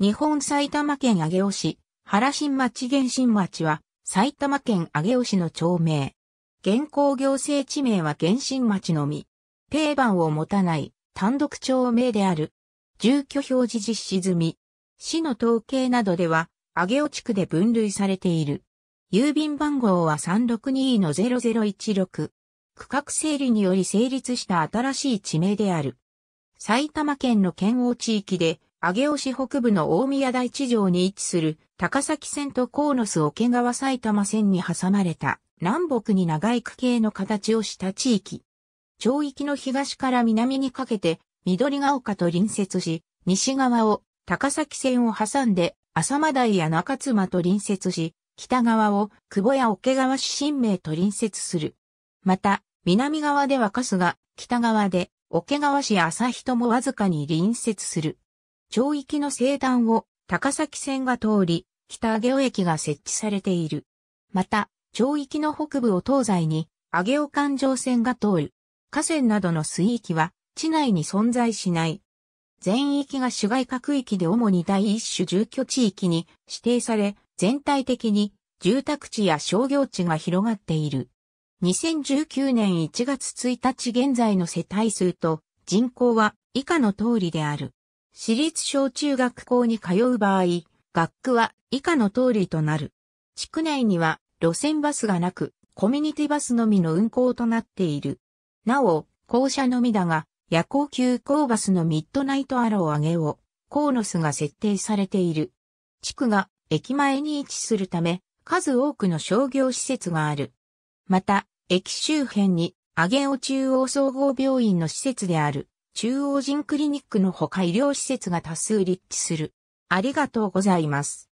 日本埼玉県上尾市、原新町原新町は、埼玉県上尾市の町名。現行行政地名は原新町のみ。定番を持たない単独町名である。住居表示実施済み。市の統計などでは、上尾地区で分類されている。郵便番号は362の0016。区画整理により成立した新しい地名である。埼玉県の県央地域で上尾市北部の大宮台地上に位置する高崎線と野巣桶川埼玉線に挟まれた南北に長い区形の形をした地域。町域の東から南にかけて緑ヶ丘と隣接し、西側を高崎線を挟んで浅間台や中妻と隣接し、北側を久保や桶川市新名と隣接する。また、南側では春日、北側で桶川市朝日ともわずかに隣接する。町域の西端を高崎線が通り、北上尾駅が設置されている。また、町域の北部を東西に、上尾環状線が通る。河川などの水域は、地内に存在しない。全域が市街各域で主に第一種住居地域に指定され、全体的に住宅地や商業地が広がっている。2019年1月1日現在の世帯数と人口は以下の通りである。私立小中学校に通う場合、学区は以下の通りとなる。地区内には路線バスがなく、コミュニティバスのみの運行となっている。なお、校舎のみだが、夜行急行バスのミッドナイトアロー上げを、コーノスが設定されている。地区が駅前に位置するため、数多くの商業施設がある。また、駅周辺に、上オ中央総合病院の施設である。中央人クリニックのほか医療施設が多数立地する。ありがとうございます。